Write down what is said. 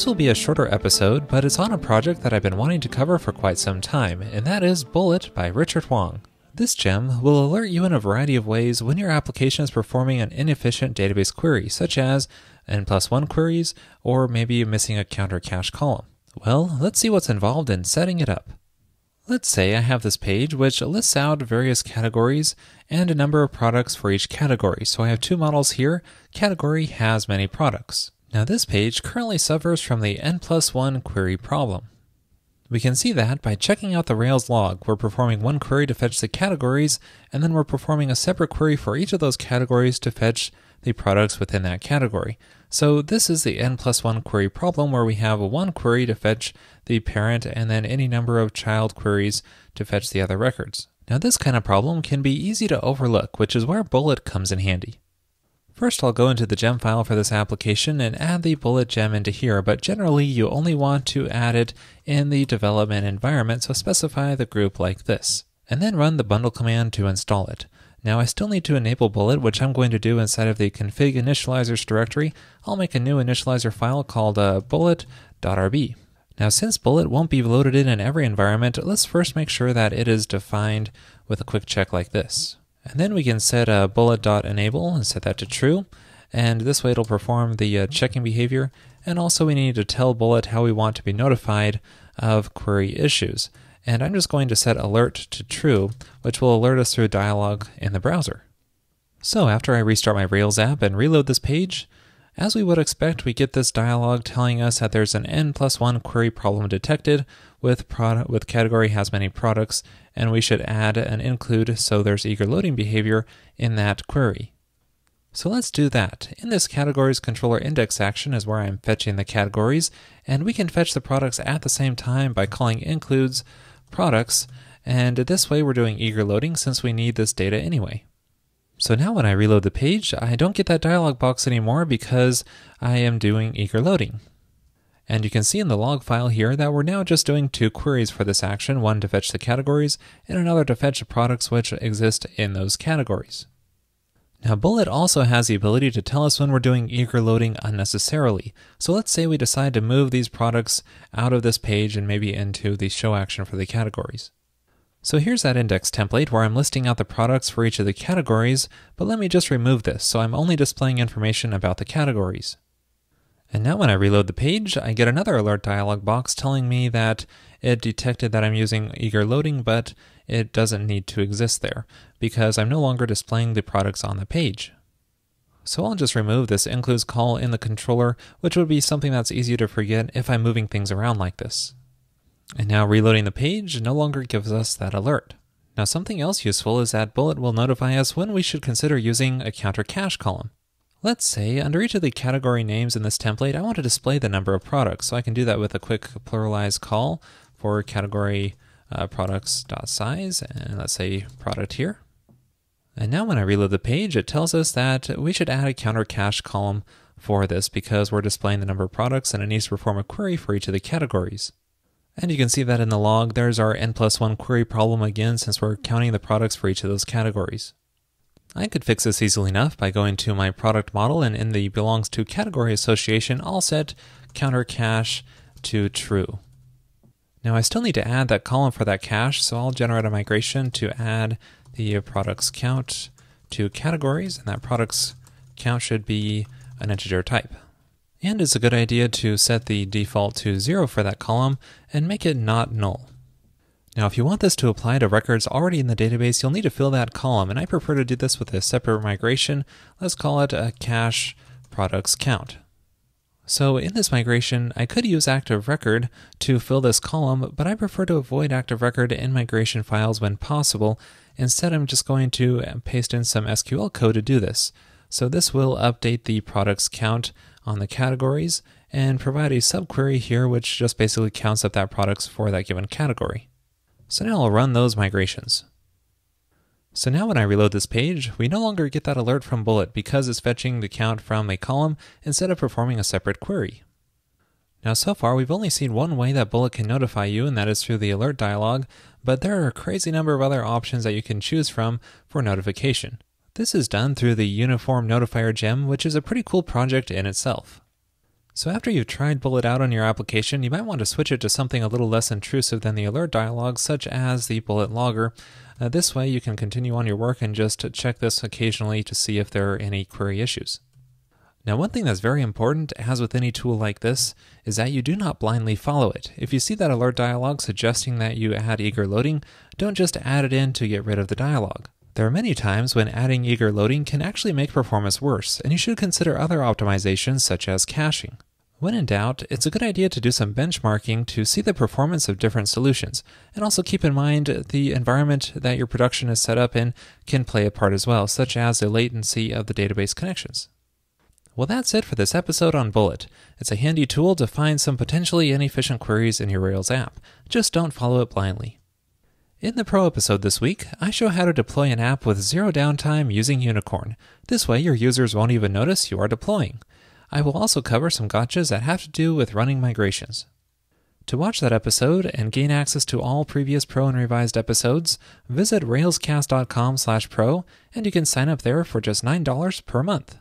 This will be a shorter episode, but it's on a project that I've been wanting to cover for quite some time, and that is Bullet by Richard Wong. This gem will alert you in a variety of ways when your application is performing an inefficient database query, such as n plus 1 queries, or maybe missing a counter cache column. Well, let's see what's involved in setting it up. Let's say I have this page which lists out various categories and a number of products for each category. So I have two models here. Category has many products. Now this page currently suffers from the n plus 1 query problem. We can see that by checking out the Rails log, we're performing one query to fetch the categories, and then we're performing a separate query for each of those categories to fetch the products within that category. So this is the n plus 1 query problem where we have one query to fetch the parent and then any number of child queries to fetch the other records. Now this kind of problem can be easy to overlook, which is where Bullet comes in handy. First I'll go into the gem file for this application and add the bullet gem into here, but generally you only want to add it in the development environment, so specify the group like this. And then run the bundle command to install it. Now I still need to enable Bullet, which I'm going to do inside of the config initializers directory. I'll make a new initializer file called uh, bullet.rb. Now since Bullet won't be loaded in in every environment, let's first make sure that it is defined with a quick check like this. And then we can set a bullet.enable and set that to true. And this way it'll perform the uh, checking behavior. And also we need to tell Bullet how we want to be notified of query issues. And I'm just going to set alert to true, which will alert us through dialog in the browser. So after I restart my Rails app and reload this page, as we would expect, we get this dialog telling us that there's an n plus 1 query problem detected with, product, with category has many products, and we should add an include so there's eager loading behavior in that query. So let's do that. In this categories controller index action is where I'm fetching the categories, and we can fetch the products at the same time by calling includes products, and this way we're doing eager loading since we need this data anyway. So now when I reload the page, I don't get that dialog box anymore because I am doing eager loading. And you can see in the log file here that we're now just doing two queries for this action, one to fetch the categories and another to fetch the products which exist in those categories. Now Bullet also has the ability to tell us when we're doing eager loading unnecessarily. So let's say we decide to move these products out of this page and maybe into the show action for the categories. So here's that index template where I'm listing out the products for each of the categories, but let me just remove this so I'm only displaying information about the categories. And now when I reload the page, I get another alert dialog box telling me that it detected that I'm using eager loading, but it doesn't need to exist there because I'm no longer displaying the products on the page. So I'll just remove this includes call in the controller, which would be something that's easy to forget if I'm moving things around like this. And now reloading the page no longer gives us that alert. Now something else useful is that Bullet will notify us when we should consider using a counter cache column. Let's say under each of the category names in this template, I want to display the number of products. So I can do that with a quick pluralize call for category uh, products.size and let's say product here. And now when I reload the page, it tells us that we should add a counter cache column for this because we're displaying the number of products and it needs to perform a query for each of the categories. And you can see that in the log, there's our n plus 1 query problem again since we're counting the products for each of those categories. I could fix this easily enough by going to my product model and in the belongs to category association, I'll set counter cache to true. Now I still need to add that column for that cache, so I'll generate a migration to add the products count to categories, and that products count should be an integer type. And it's a good idea to set the default to 0 for that column and make it not null. Now, if you want this to apply to records already in the database, you'll need to fill that column, and I prefer to do this with a separate migration. Let's call it a cache products count. So in this migration, I could use Active Record to fill this column, but I prefer to avoid Active Record in migration files when possible. Instead, I'm just going to paste in some SQL code to do this. So this will update the products count on the categories and provide a subquery here which just basically counts up that products for that given category. So now I'll run those migrations. So now when I reload this page, we no longer get that alert from Bullet because it's fetching the count from a column instead of performing a separate query. Now so far we've only seen one way that Bullet can notify you and that is through the alert dialog, but there are a crazy number of other options that you can choose from for notification. This is done through the Uniform Notifier gem, which is a pretty cool project in itself. So after you've tried Bullet out on your application, you might want to switch it to something a little less intrusive than the alert dialog, such as the Bullet Logger. Uh, this way you can continue on your work and just check this occasionally to see if there are any query issues. Now, one thing that's very important, as with any tool like this, is that you do not blindly follow it. If you see that alert dialog suggesting that you add eager loading, don't just add it in to get rid of the dialog. There are many times when adding eager loading can actually make performance worse, and you should consider other optimizations such as caching. When in doubt, it's a good idea to do some benchmarking to see the performance of different solutions, and also keep in mind the environment that your production is set up in can play a part as well, such as the latency of the database connections. Well, that's it for this episode on Bullet. It's a handy tool to find some potentially inefficient queries in your Rails app. Just don't follow it blindly. In the Pro episode this week, I show how to deploy an app with zero downtime using Unicorn. This way, your users won't even notice you are deploying. I will also cover some gotchas that have to do with running migrations. To watch that episode and gain access to all previous Pro and revised episodes, visit railscast.com/pro and you can sign up there for just $9 per month.